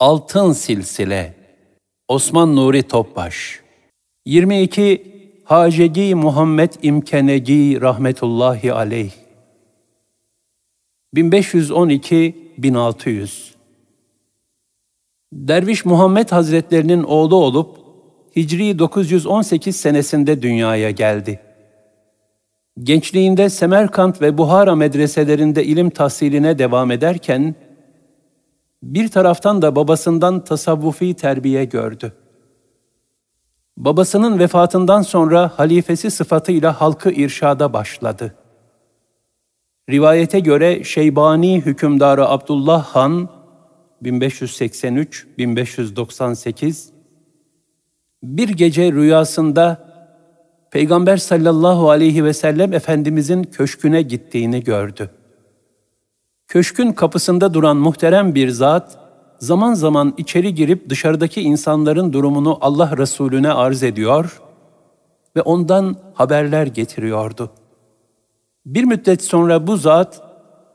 Altın Silsile Osman Nuri Topbaş 22 Hacegi Muhammed İmkenegi rahmetullahi aleyh 1512 1600 Derviş Muhammed Hazretlerinin oğlu olup Hicri 918 senesinde dünyaya geldi. Gençliğinde Semerkant ve Buhara medreselerinde ilim tahsiline devam ederken bir taraftan da babasından tasavvufi terbiye gördü. Babasının vefatından sonra halifesi sıfatıyla halkı irşada başladı. Rivayete göre Şeybani hükümdarı Abdullah Han 1583-1598 bir gece rüyasında Peygamber sallallahu aleyhi ve sellem Efendimizin köşküne gittiğini gördü.'' Köşkün kapısında duran muhterem bir zat, zaman zaman içeri girip dışarıdaki insanların durumunu Allah Resulüne arz ediyor ve ondan haberler getiriyordu. Bir müddet sonra bu zat,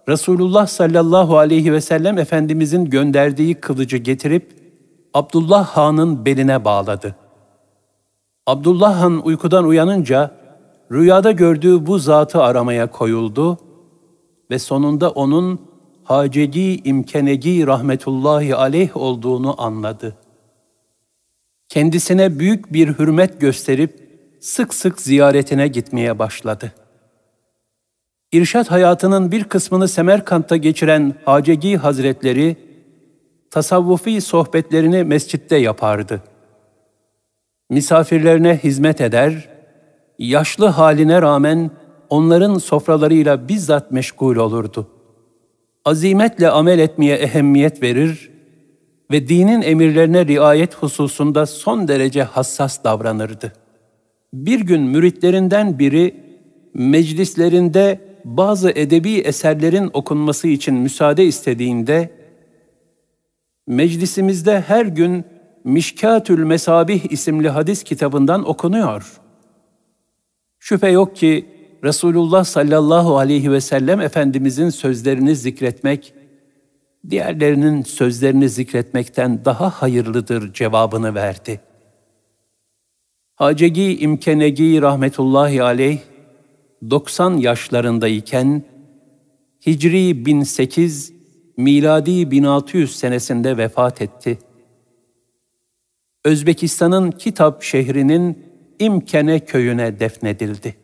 Resulullah sallallahu aleyhi ve sellem Efendimizin gönderdiği kılıcı getirip Abdullah Han'ın beline bağladı. Abdullah Han uykudan uyanınca rüyada gördüğü bu zatı aramaya koyuldu ve sonunda onun Haceci İmkeneci rahmetullahi aleyh olduğunu anladı. Kendisine büyük bir hürmet gösterip sık sık ziyaretine gitmeye başladı. İrşat hayatının bir kısmını Semerkant'ta geçiren Haceci Hazretleri, tasavvufi sohbetlerini mescitte yapardı. Misafirlerine hizmet eder, yaşlı haline rağmen onların sofralarıyla bizzat meşgul olurdu. Azimetle amel etmeye ehemmiyet verir ve dinin emirlerine riayet hususunda son derece hassas davranırdı. Bir gün müritlerinden biri meclislerinde bazı edebi eserlerin okunması için müsaade istediğinde meclisimizde her gün Mişkatül Mesabih isimli hadis kitabından okunuyor. Şüphe yok ki Resulullah sallallahu aleyhi ve sellem Efendimizin sözlerini zikretmek, diğerlerinin sözlerini zikretmekten daha hayırlıdır cevabını verdi. Hacegi İmkenegi rahmetullahi aleyh, 90 yaşlarındayken, Hicri 1008, miladi 1600 senesinde vefat etti. Özbekistan'ın Kitap şehrinin İmkene köyüne defnedildi.